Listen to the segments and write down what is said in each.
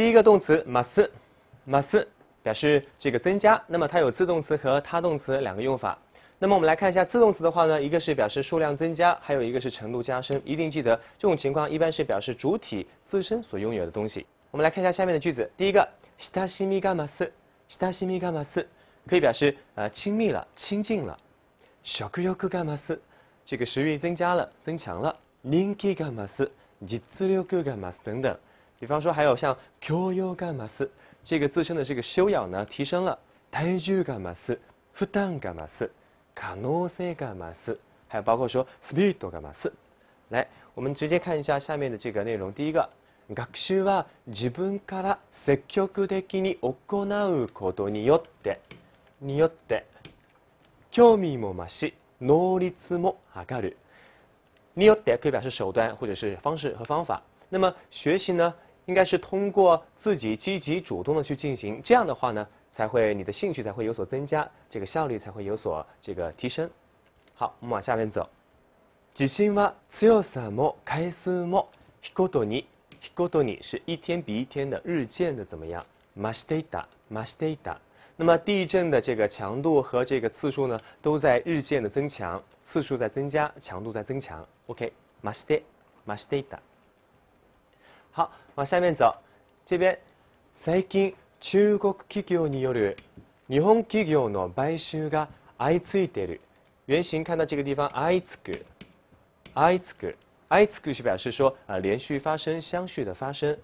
第一个动词 mas，mas 表示这个增加。那么它有自动词和他动词两个用法。那么我们来看一下自动词的话呢，一个是表示数量增加，还有一个是程度加深。一定记得这种情况一般是表示主体自身所拥有的东西。我们来看一下下面的句子。第一个，西塔西米伽马斯，西塔西米伽马斯可以表示呃亲密了、亲近了。食欲が m a 斯，这个食欲增加了、增强了。人気が斯，a s 実力が m a 等等。比方说还有像教養がます这个自身的这个修养呢提升了，体重がます、負担がます、可能性がます，还有包括说スピードがます。来，我们直接看一下下面的这个内容。第一个，学習は自分から積極的に行うことによって、によって、興味も増し、能率も上がる。によって可以表示手段或者是方式和方法。那么学习呢，应该是通过自己积极主动的去进行，这样的话呢，才会你的兴趣才会有所增加，这个效率才会有所这个提升。好，我们往下面走。地震は強さも回数もひことにひことに是一天比一天的日渐的怎么样？マステダマステダ。那么地震的这个强度和这个次数呢，都在日渐的增强，次数在增加，强度在增强。OK，マステマステダ。好。往下面走，这边最近中国企業による日本企業の買収が相次いでいる。原型看到这个地方，挨次く，挨次く，挨次く是表示说連续发生、相续的发生。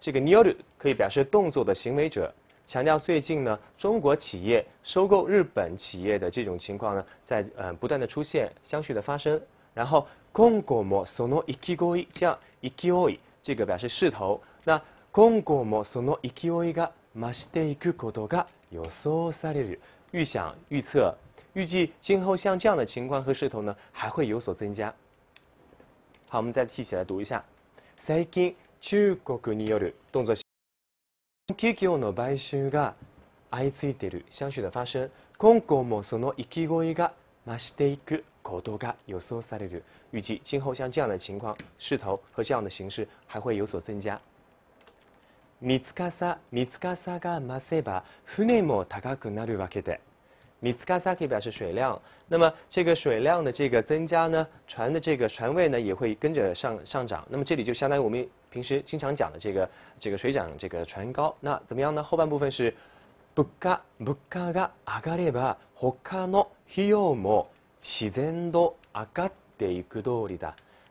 这个 n i o 可以表示动作的行为者，强调最近呢中国企业收购日本企业的这种情况呢在呃不断的出现、相续的发生。然后今後もその m o 这个表示势头。那今後もその勢いが増していくことが予想される。预想、预测、预计今后像这样的情况和势头呢还会有所增加。好，我们再一起来读一下。最近中国による動作企業の買収が相次いでいる相续的发生。今後もその勢いが増していく过多加有所衰的，预计今后像这样的情况势头和这样的形势还会有所增加。密斯卡萨密斯卡萨加马塞巴船内莫塔克る纳鲁瓦克德密斯卡萨克表示水量，那么这个水量的这个增加呢，船的这个船位呢也会跟着上上涨，那么这里就相当于我们平时经常讲的这个这个水涨这个船高。那怎么样呢？后半部分是物价物价が上がれば他の費用も起前多阿嘎得てい道理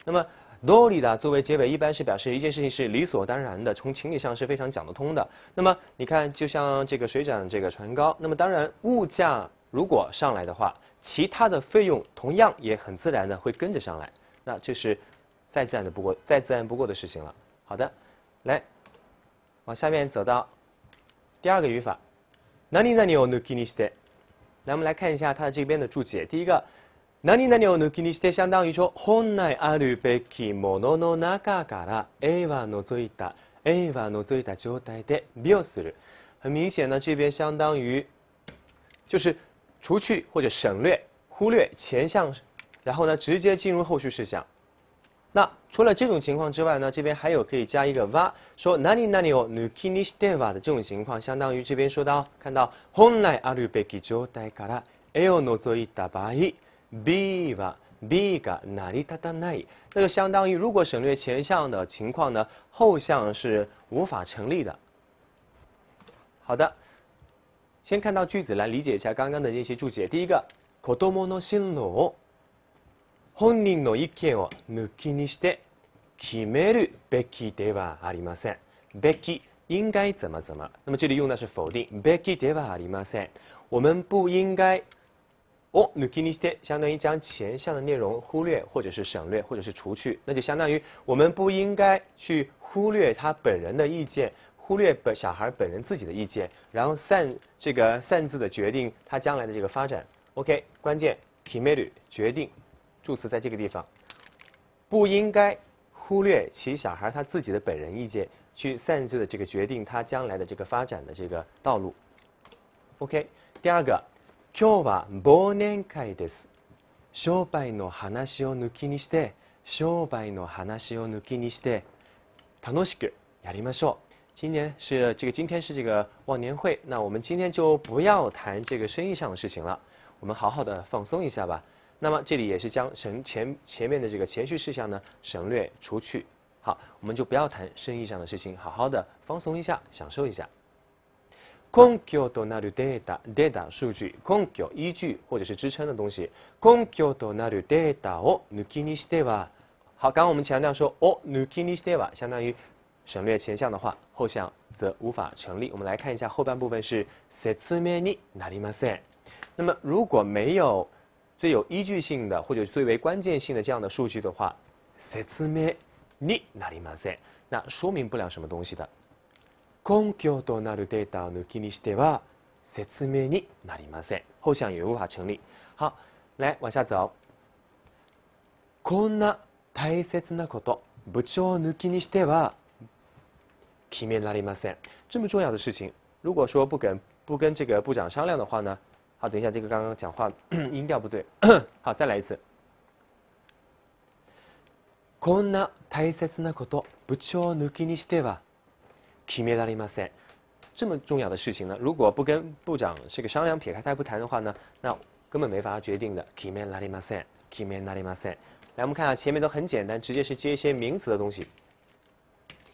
那么道理的作为结尾一般是表示一件事情是理所当然的，从情理上是非常讲得通的。那么你看，就像这个水涨这个船高，那么当然物价如果上来的话，其他的费用同样也很自然的会跟着上来。那这是再自然的不过，再自然不过的事情了。好的，来往下面走到第二个语法，何里を抜きにして。来，我们来看一下它的这边的注解。第一个，ナニナニを抜きにし相当于说，本来アルベキモノノナからエヴァノゾ A タエヴァノゾイタ交代で很明显呢，这边相当于就是除去或者省略、忽略前项，然后呢直接进入后续事项。那除了这种情况之外呢？这边还有可以加一个“哇”，说“哪里哪里哦”，“女キニシテワ”的这种情况，相当于这边说到看到“本来あるべき状態から、A を覗いた場合、B は B が成り立たない”，那就相当于如果省略前项的情况呢，后项是无法成立的。好的，先看到句子来理解一下刚刚的那些注解。第一个“子供の心路”。本人の意見を抜きにして決めるべきではありません。べき应该、么怎么？那，么这里用的是否定。べきではありません。我们不应该哦，抜きにして，相当于将前项的内容忽略，或者是省略，或者是除去。那就相当于我们不应该去忽略他本人的意见，忽略本小孩本人自己的意见，然后擅这个擅自的决定他将来的这个发展。OK，关键，決める决定。助词在这个地方，不应该忽略其小孩他自己的本人意见，去擅自的这个决定他将来的这个发展的这个道路。OK，第二个，今日は忘年会です。商売の話を抜きにして、商売の話を抜きにして、楽しくやりましょう。今年是这个，今天是这个忘年会，那我们今天就不要谈这个生意上的事情了，我们好好的放松一下吧。那么这里也是将省前前面的这个前序事项呢省略除去，好，我们就不要谈生意上的事情，好好的放松一下，享受一下。根拠となるデータ、データ数据，根拠依据或者是支撑的东西。根拠となるデータを抜きにしては，好，刚刚我们强调说，哦，抜きにしては，相当于省略前项的话，后项则无法成立。我们来看一下后半部分是説明にりませ。那么如果没有最有依据性的或者最为关键性的这样的数据的话，説明になりません。那说明不了什么东西的。根拠となるデータを抜きにしては説明になりません。後项也无法成立。好，来往下走。こんな大切なこと部長抜きにしては決められません。这么重要的事情，如果说不跟不跟这个部长商量的话呢？好，等一下，这个刚刚讲话 音调不对。好，再来一次。こんな大切なこと、不調の金にしたわ。決めたりません。这么重要的事情呢，如果不跟部长这个商量，撇开他不谈的话呢，那根本没法决定的。決めたりません。決めたりません。来，我们看一下前面都很简单，直接是接一些名词的东西。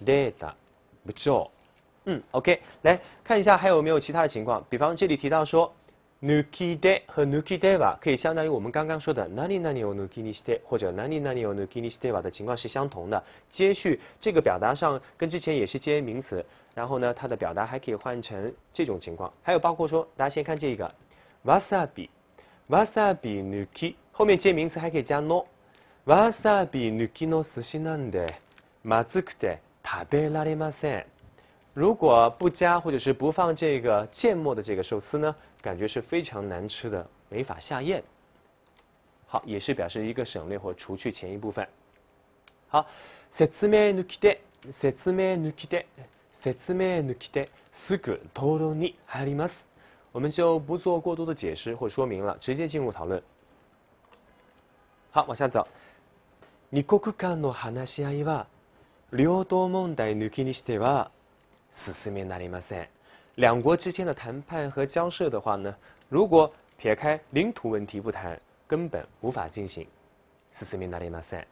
データ、不調。嗯，OK。来看一下还有没有其他的情况，比方这里提到说。nuki きで和ぬきでわ可以相当于我们刚刚说的なになにをぬきにして或者 o nuki ni s t てわ的情况是相同的。接续这个表达上跟之前也是接名词，然后呢，它的表达还可以换成这种情况。还有包括说，大家先看这个、wasabi nuki 后面接名词还可以加の、わさびぬきの寿司なんで、まずくて食べられないま如果不加或者是不放这个芥末的这个寿司呢？感觉是非常难吃的，没法下咽。好，也是表示一个省略或除去前一部分。好，説明抜きで説明抜きで説明抜きですぐ討論に入ります。我们就不做过多的解释或说明了，直接进入讨论。好，往下走。二国間の話し合いは問題抜きにしては進めません。两国之间的谈判和交涉的话呢，如果撇开领土问题不谈，根本无法进行。是斯密达列马塞。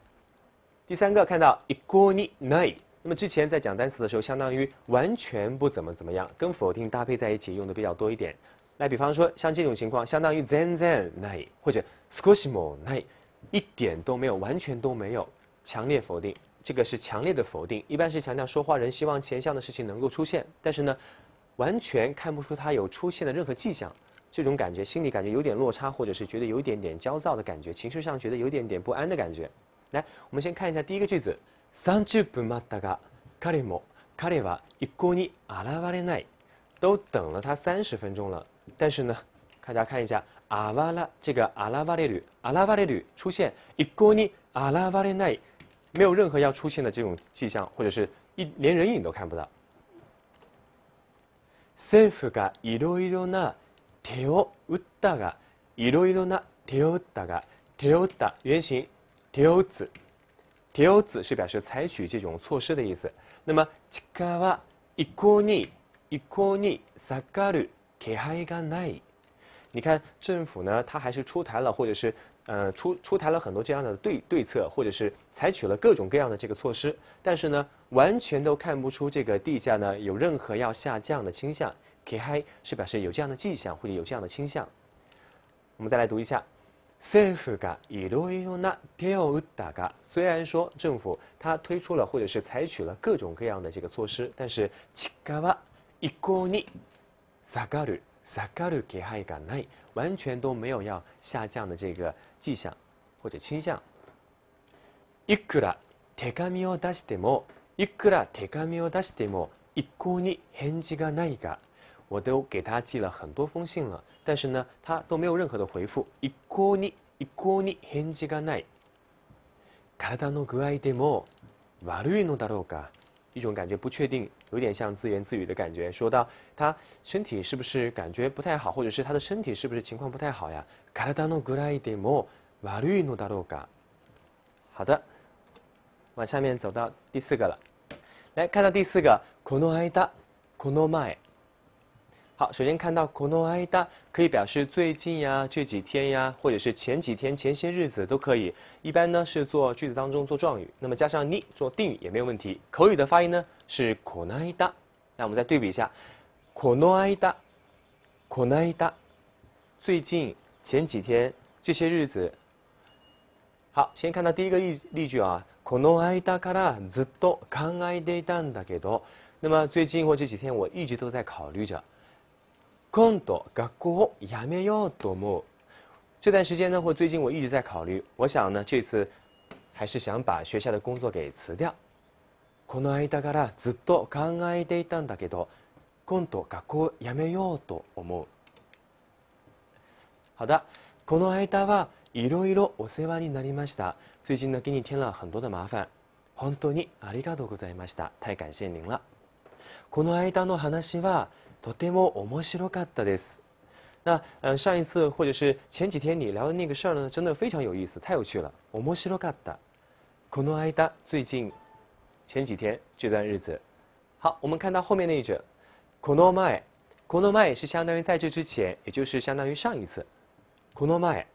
第三个，看到 econi n e 那么之前在讲单词的时候，相当于完全不怎么怎么样，跟否定搭配在一起用的比较多一点。来，比方说像这种情况，相当于 zenzen n e 或者 skosimo nei，一点都没有，完全都没有，强烈否定。这个是强烈的否定，一般是强调说话人希望前项的事情能够出现，但是呢。完全看不出他有出现的任何迹象，这种感觉，心里感觉有点落差，或者是觉得有一点点焦躁的感觉，情绪上觉得有一点点不安的感觉。来，我们先看一下第一个句子。三十分まったが、彼も彼は一阿に現れない。等了他三十分钟了，但是呢，大家看一下，阿瓦拉这个阿拉瓦レル、阿拉瓦レル出现一コに阿拉瓦レない，没有任何要出现的这种迹象，或者是一连人影都看不到。政府がいろいろな手を打ったが、いろいろな手を打ったが、手を打った。原神、手を打つ、手を打つ是表示采取这种措施的意思。那么、近来一向に一向に下がる気配がない。你看，政府呢，它还是出台了，或者是呃出出台了很多这样的对对策，或者是采取了各种各样的这个措施，但是呢。完全都看不出这个地价呢有任何要下降的倾向 k h i 是表示有这样的迹象或者有这样的倾向。我们再来读一下，政府がいろいろな手を打が虽然说政府它推出了或者是采取了各种各样的这个措施，但是ちかは一高二、さかるさかる k a がない，完全都没有要下降的这个迹象或者倾向。いくら手紙を出してもいくら手紙を出しても一向に返事がないが、我都给他寄了很多封信了，但是呢，他都没有任何的回复。一向に一向に返事がない。体の具合でも悪いのだろうか？一种感觉不确定，有点像自言自语的感觉，说到他身体是不是感觉不太好，或者是他的身体是不是情况不太好呀？体の具合でも悪いのだろうか？好的。往下面走到第四个了，来看到第四个，この k o n この a i 好，首先看到この i d a 可以表示最近呀、这几天呀，或者是前几天、前些日子都可以。一般呢是做句子当中做状语，那么加上你做定语也没有问题。口语的发音呢是この i d a 那我们再对比一下，この a k o この i d a 最近、前几天、这些日子。好，先看到第一个例例句啊。この間からずっと考えていたんだけど那么最近或这几天我一直都在考虑着今度学校をやめようと思う这段时间呢或最近我一直在考虑我想呢这次还是想把学校的工作给辞掉この間からずっと考えていたんだけど今度学校をやめようと思う好的この間はいろいろお世話になりました。最近の気に添了很多的麻烦。本当にありがとうございました。太感謝您了。この間の話はとても面白かったです。那呃上一次或者是前几天你聊的那个事儿呢，真的非常有意思，太有趣了。面白かった。この間最近前几天这段日子。好，我们看到后面那一この前，この前是相当于在这之前，也就是相当于上一次。この前。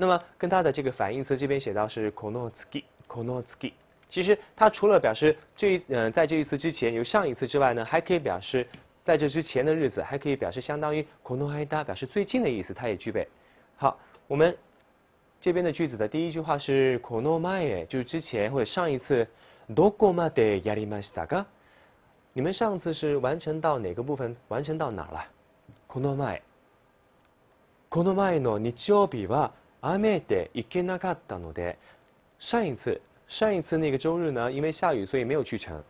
那么跟它的这个反义词这边写到是 konoski konoski，其实它除了表示这一嗯在这一次之前有上一次之外呢，还可以表示在这之前的日子，还可以表示相当于 konohaida 表示最近的意思，它也具备。好，我们这边的句子的第一句话是 konomaie，就是之前或者上一次。どこまでやりましたか？你们上次是完成到哪个部分？完成到哪了 k o n o m a i k o n o m a i の日曜日は雨で行けなかったので、上一次、上一次那个周日呢，因为下雨，所以没有去成。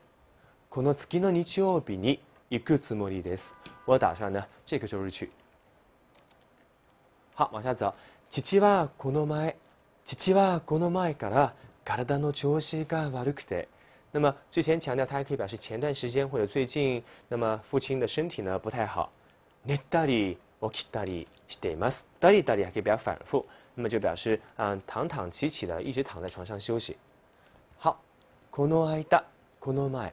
この次の日曜日に行くつもりです。我打算呢这个周日去。好，往下走。父はこの前、父はこの前から体の調子が悪くて。那么之前强调，它还可以表示前段时间或者最近。那么父亲的身体呢不太好。寝たり起きたりしています。だりだり还可以表反复。那么就表示，嗯，躺躺起起的，一直躺在床上休息。好，この爱この前。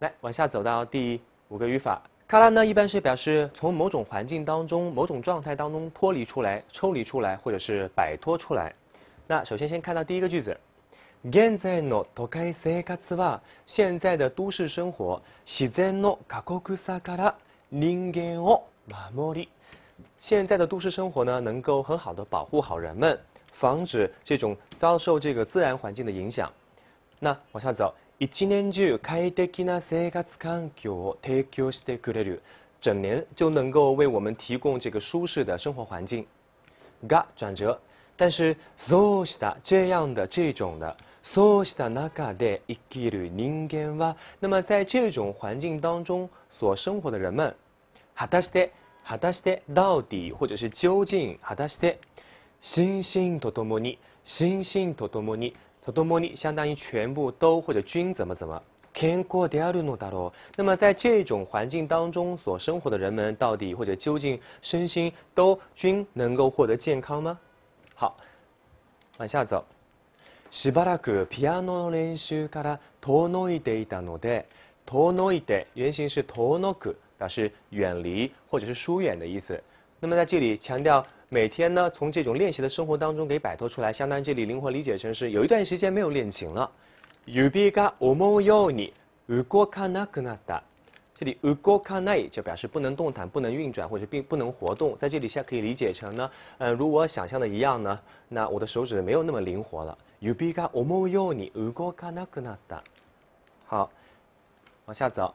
来，往下走到第五个语法，から呢，一般是表示从某种环境当中、某种状态当中脱离出来、抽离出来，或者是摆脱出来。那首先先看到第一个句子，現在の都会生活は、在の過酷さから人間を守り。现在的都市生活呢，能够很好的保护好人们，防止这种遭受这个自然环境的影响。那往下走，一七年就开的那生活环境，地球是的，考虑，整年就能够为我们提供这个舒适的生活环境。嘎转折，但是，这样的这种的，那么在这种环境当中所生活的人们，哈达斯的。哈达西特到底，或者是究竟？哈达西特，星星都多摩尼，星星都多摩尼，多多摩尼相当于全部都或者均怎么怎么？看过第二诺达罗。那么在这种环境当中所生活的人们，到底或者究竟身心都均能够获得健康吗？好，往下走。十八大个皮亚诺雷斯卡拉，都能够得到的，都能够原型是都能够。表示远离或者是疏远的意思。那么在这里强调，每天呢从这种练习的生活当中给摆脱出来，相当于这里灵活理解成是有一段时间没有练琴了。指が思うように動かなくなった。这里動かない就表示不能动弹、不能运转或者并不能活动，在这里现在可以理解成呢，呃，如我想象的一样呢，那我的手指没有那么灵活了。指が思うように動かなくなった。好，往下走。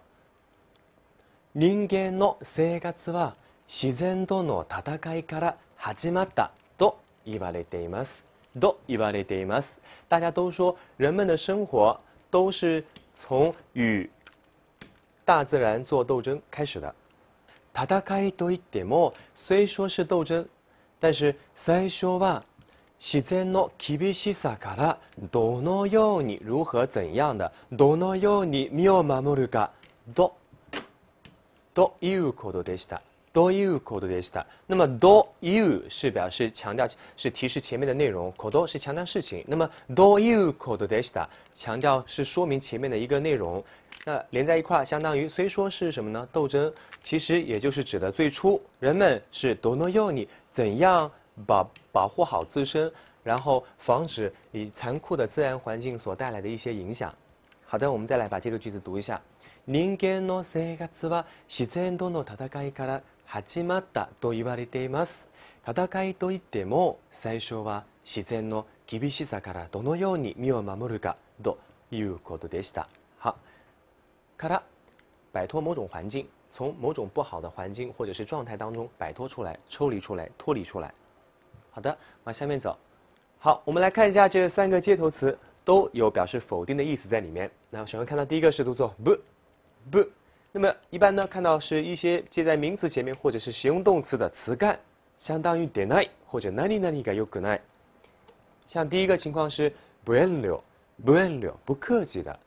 人間の生活は自然との戦いから始まったと言われています。都言われています。大家都说，人们的生活都是从与大自然做斗争开始的。戦いといっても、虽说是斗争，但是最初は自然の厳しさからどのように如何怎样的、どのように身を守るか、ど多以乌可多得西达，多以 d 可多 h 西达。那么 you 是表示强调，是提示前面的内容；可多是强调事情。那么多以 d 可多 h 西达，强调是说明前面的一个内容。那连在一块儿，相当于虽说是什么呢？斗争，其实也就是指的最初人们是多诺尤你，怎样保保护好自身，然后防止以残酷的自然环境所带来的一些影响。好的，我们再来把这个句子读一下。人間の生活は自然との戦いから始まったと言われています戦いといっても最初は自然の厳しさからどのように身を守るかということでしたはから摆脱某种环境从某种不好的环境或者是状态当中摆脱出来抽离出来脱离出来好的往下面走好我们来看一下这三个接头词都有表示否定的意思在里面那首先看到第一个是读作不不，那么一般呢？看到是一些接在名词前面或者是形容动词的词干，相当于 de n y 或者 nani nani ga yokunai。像第一个情况是 b r e n o b r e n o 不客气的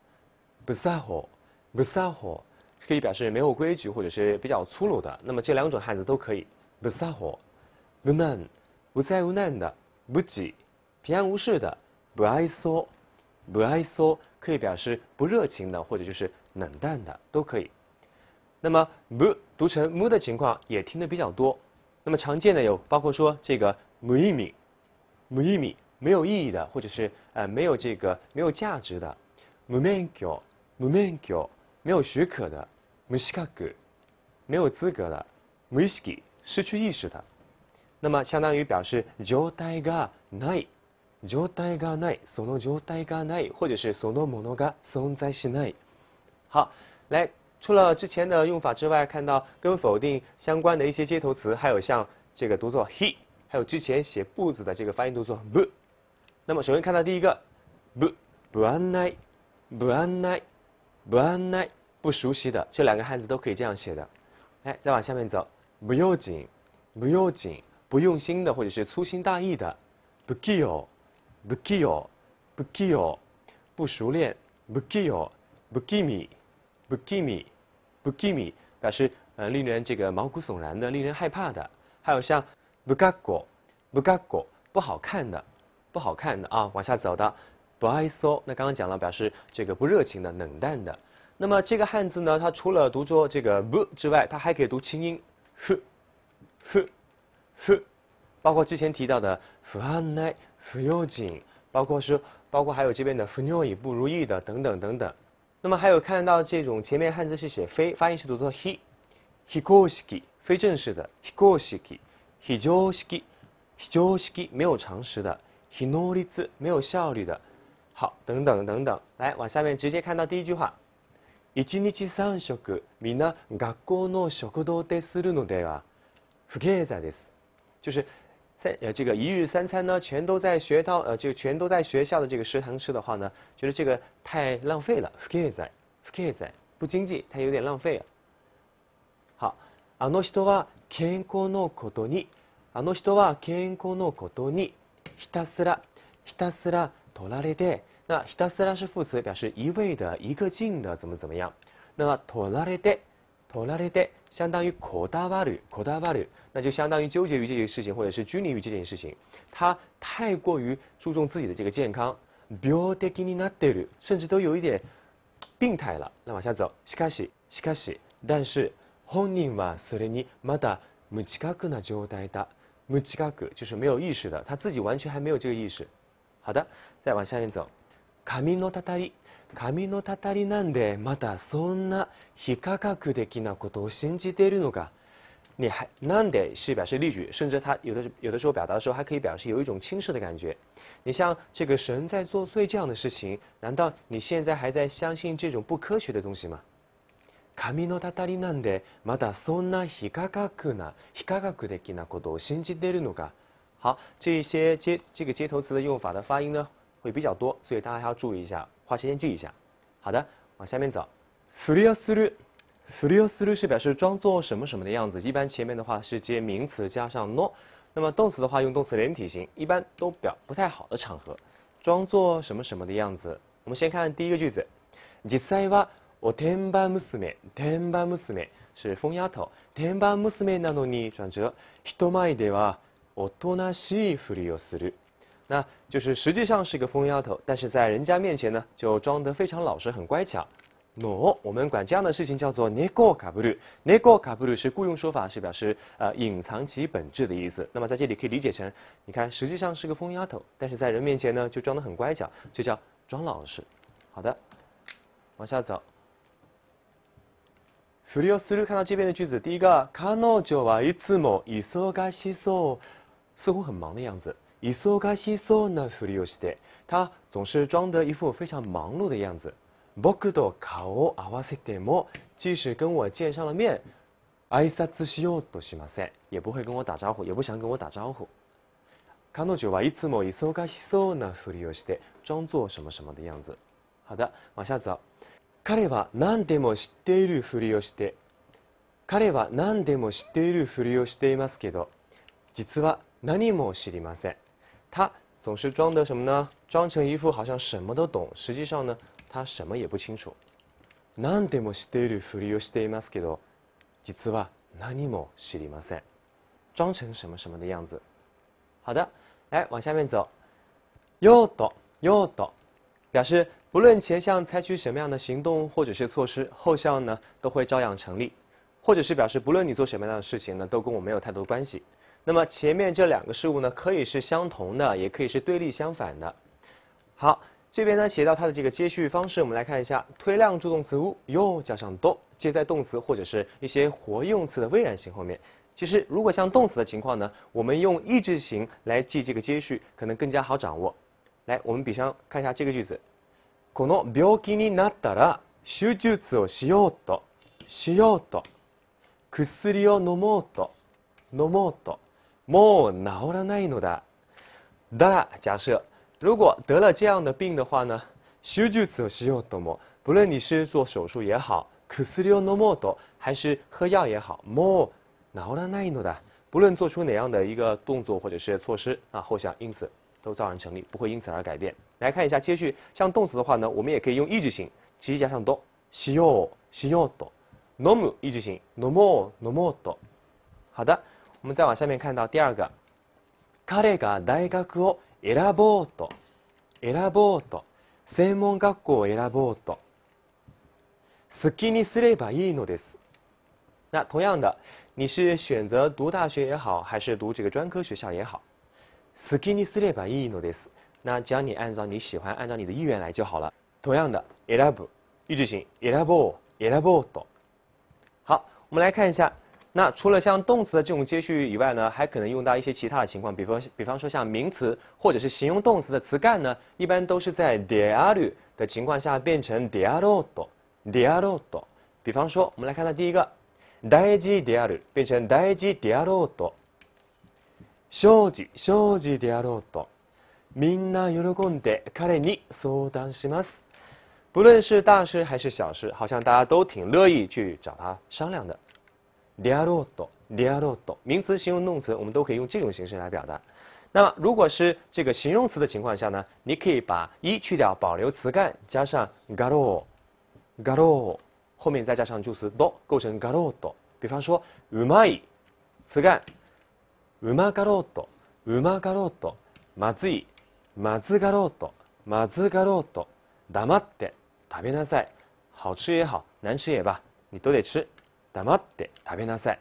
b u 谎，a h o b u a h o 可以表示没有规矩或者是比较粗鲁的。那么这两种汉字都可以。b u 谎 a h o a n 无灾无难的；buji，平安无事的；buaiso，buaiso 可以表示不热情的或者就是。冷淡的都可以。那么，mu 读成 mu 的情况也听的比较多。那么常见的有包括说这个 muimi，muimi 没有意义的，或者是呃没有这个没有价值的。muenko，muenko 没有许可的。musikaku 没有资格的。musiki 失去意识的。那么相当于表示 jōtai 状態がない，状態がない、その状態がない、或者是そのものが存在しない。好，来，除了之前的用法之外，看到跟否定相关的一些接头词，还有像这个读作 he，还有之前写不字的这个发音读作不。那么首先看到第一个，不，不无奈，不无奈，不无奈，不熟悉的这两个汉字都可以这样写的。来，再往下面走，不要紧，不要紧，不用心的或者是粗心大意的，不 kill，不 kill，不 kill，不熟练，不 kill，不 k i me。不 m ミ、不 m i 表示呃令人这个毛骨悚然的、令人害怕的，还有像不 o b u 不 a っ o 不好看的、不好看的啊，往下走的不挨そう。那刚刚讲了表示这个不热情的、冷淡的。那么这个汉字呢，它除了读作这个不之外，它还可以读轻音フ、フ、フ，包括之前提到的 f フアナ y フヨウジ，包括是包括还有这边的フニ n y 不如意的等等等等。那么还有看到这种前面汉字是写非，发音是读作ひ、非正式的、非公式，非常式非常式没有常识的、非能没有效率的，好，等等等等。来，往下面直接看到第一句话：一日三食、みんな学校の食堂でするのでは不経済です。就是。在呃，这个一日三餐呢，全都在学到呃，就全都在学校的这个食堂吃的话呢，觉得这个太浪费了，ふけいざい，ふけいざい，不经济，太有点浪费了。好，あの人は健康のことに、あの人は健康のことにひたすら、ひたすら取られて。那ひたすら是副词，表示一味的、一个劲的怎么怎么样。那么取られて。托拉里代，相当于扩大瓦律，扩大瓦律，那就相当于纠结于这件事情，或者是拘泥于这件事情。他太过于注重自己的这个健康，甚至都有一点病态了。那往下走，但是，就是没有意识的，他自己完全还没有这个意识。好的，再往下面走，卡米诺塔里。紙のたたりなんでまたそんな非科学的なことを信じているのか。你还んで是表示例举，甚至他有的有的时候表达的时候，还可以表示有一种轻视的感觉。你像这个神在作祟这样的事情，难道你现在还在相信这种不科学的东西吗？神のたたりなんでまだそんな非科学な非科学的なことを信じているのか？好，这些接这个接头词的用法的发音呢会比较多，所以大家要注意一下。话先记一下，好的，往下面走。ふりをする，ふりをする是表示装作什么什么的样子，一般前面的话是接名词加上 no，那么动词的话用动词连体型，一般都表不太好的场合，装作什么什么的样子。我们先看第一个句子。実際はお天板娘、天板娘是疯丫头。天板娘なのに、转折，人前ではおとなしいふりをする。那就是实际上是个疯丫头，但是在人家面前呢，就装得非常老实，很乖巧。喏，我们管这样的事情叫做 “neko kaburu”，“neko kaburu” 是固用说法，是表示呃隐藏其本质的意思。那么在这里可以理解成，你看，实际上是个疯丫头，但是在人面前呢，就装得很乖巧，就叫装老实。好的，往下走。Furio s i r 看到这边的句子，第一个，彼女はいつも忙 s i s o 似乎很忙的样子。忙しそうなふりをして、他总是装得一副非常忙碌的样子。僕と顔を合わせても、即使跟我见上了面、挨拶しようとしません。也不会跟我打招呼，也不想跟我打招呼。彼女はいつも忙しそうなふりをして、装作什么什么的样子。好的，往下走。彼は何でも知っているふりをして、彼は何でも知っているふりをしていますけど、実は何も知りません。他总是装的什么呢？装成一副好像什么都懂，实际上呢，他什么也不清楚。装成什么什么的样子。好的，来往下面走。又多又多，表示不论前项采取什么样的行动或者是措施，后项呢都会照样成立，或者是表示不论你做什么样的事情呢，都跟我没有太多关系。那么前面这两个事物呢，可以是相同的，也可以是对立相反的。好，这边呢写到它的这个接续方式，我们来看一下：推量助动词物又加上动，接在动词或者是一些活用词的未然形后面。其实，如果像动词的情况呢，我们用意志形来记这个接续，可能更加好掌握。来，我们比上看一下这个句子：この病気になったら、薬物をしようと、しようと、薬を飲もうと、飲もうと。More 나올라나이노 다。 假设如果得了这样的病的话呢，수술做시요도 모， 不论你是做手术也好，크시려노모 도， 还是喝药也好，More 나올라나이노不论做出哪样的一个动作或者是措施，啊后项因此都造成成立，不会因此而改变。来看一下接续像动词的话呢，我们也可以用意志形，接加上도시요시요도 ，nom 意志形 nomo nomo 도하 다。 我们再往下面看到第二个，彼が大学を選ぼうと、選ぼうと、専門学校を選ぼうと、好きにすればいいのです。那同样的，你是选择读大学也好，还是读这个专科学校也好，好きにすればいいのです。那只要你按照你喜欢，按照你的意愿来就好了。同样的，選ぶ，一句型、選ぼ、選ぼうと。好，我们来看一下。那除了像动词的这种接续以外呢，还可能用到一些其他的情况，比方比方说像名词或者是形容动词的词干呢，一般都是在である的情况下变成であ i と、であると。比方说，我们来看看第一个、大事である变成大事であると、小事、小 a であると、みんな喜んで彼に相談します。不论是大事还是小事，好像大家都挺乐意去找他商量的。diarotto diarotto，名词、形容动词我们都可以用这种形式来表达。那么，如果是这个形容词的情况下呢？你可以把 “e” 去掉，保留词干，加上 “garo”，“garo”，后面再加上助词 “do”，构成 “garotto”。比方说，umei，词干，ume garotto，ume garotto，mazu，mazu garotto，mazu garotto，dame de，大便大赛，好吃也好，难吃也罢，你都得吃。だって食べなさい。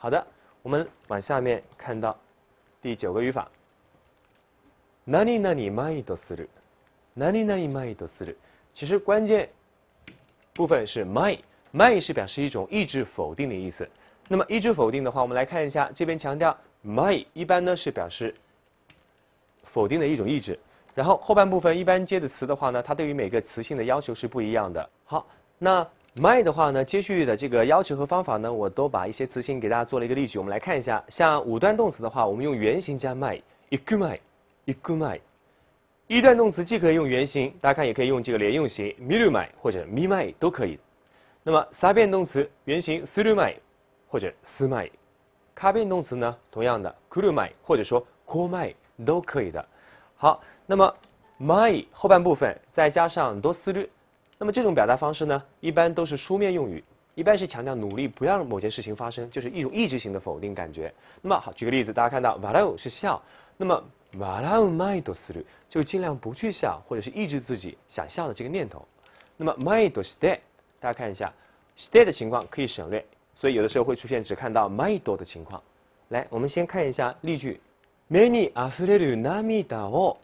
好的，我们往下面看到第九个语法。何に何とする、何に何とする。其实关键部分是 m い、まい是表示一种意志否定的意思。那么意志否定的话，我们来看一下，这边强调まい一般呢是表示否定的一种意志。然后后半部分一般接的词的话呢，它对于每个词性的要求是不一样的。好，那。m y 的话呢，接续的这个要求和方法呢，我都把一些词性给大家做了一个例句，我们来看一下。像五段动词的话，我们用原形加 m y 一 i m y 一 i m y 一段动词既可以用原形，大家看也可以用这个连用形 miru m y i 或者 mi m y i 都可以。那么三变动词原形 suru m y 或者 s u m y 卡变动词呢，同样的 k u l u m y i 或者说 k o m y i 都可以的。好，那么 m y 后半部分再加上 do i l u 那么这种表达方式呢，一般都是书面用语，一般是强调努力不让某件事情发生，就是一种抑制性的否定感觉。那么好，举个例子，大家看到 w 是笑，那么笑 a r a o m a 就尽量不去笑，或者是抑制自己想笑的这个念头。那么 mai do 大家看一下，stay 的情况可以省略，所以有的时候会出现只看到 mai 的情况。来，我们先看一下例句，many a f u r u namida o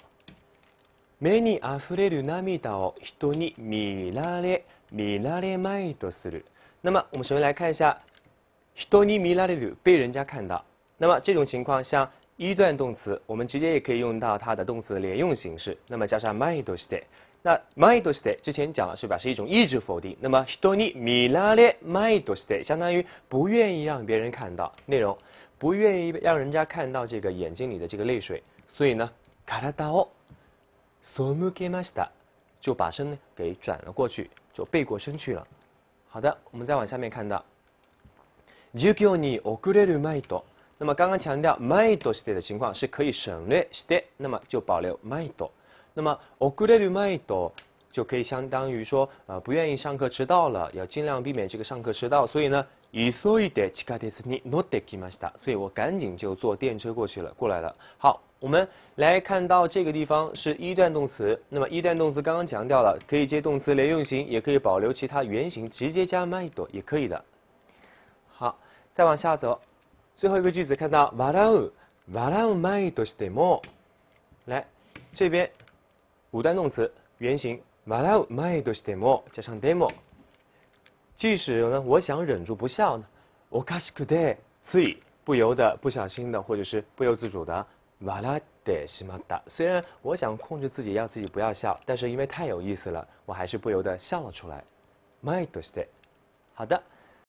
目にあふれる涙を人に見られ見られまいとする。那么我们首先来看一下，人に見られる被人家看到。那么这种情况像一段动词，我们直接也可以用到它的动词连用形式，那么加上まいとして。那まいとして之前讲了是表示一种意志否定，那么人に見られまいとして相当于不愿意让别人看到内容，不愿意让人家看到这个眼睛里的这个泪水，所以呢，体をそう向きました。就把身给转了过去，就背过身去了。好的，我们再往下面看到。授業に遅れるまいと。那么刚刚强调まいとして的情况是可以省略して，那么就保留まいと。那么遅れるまいと就可以相当于说，呃，不愿意上课迟到了，要尽量避免这个上课迟到。所以呢，急いで地下鉄に乗りきました。所以我赶紧就坐电车过去了，过来了。好。我们来看到这个地方是一段动词，那么一段动词刚刚强调了，可以接动词连用型，也可以保留其他原型，直接加 m a d y 也可以的。好，再往下走，最后一个句子看到马拉乌马拉乌 m a n 是 demo，来这边五段动词原型“马拉乌 m a n 是 demo 加上 demo，即使呢我想忍住不笑呢，我开始 today 不由得不小心的或者是不由自主的。哇啦，得西玛达！虽然我想控制自己，让自己不要笑，但是因为太有意思了，我还是不由得笑了出来。麦として，好的。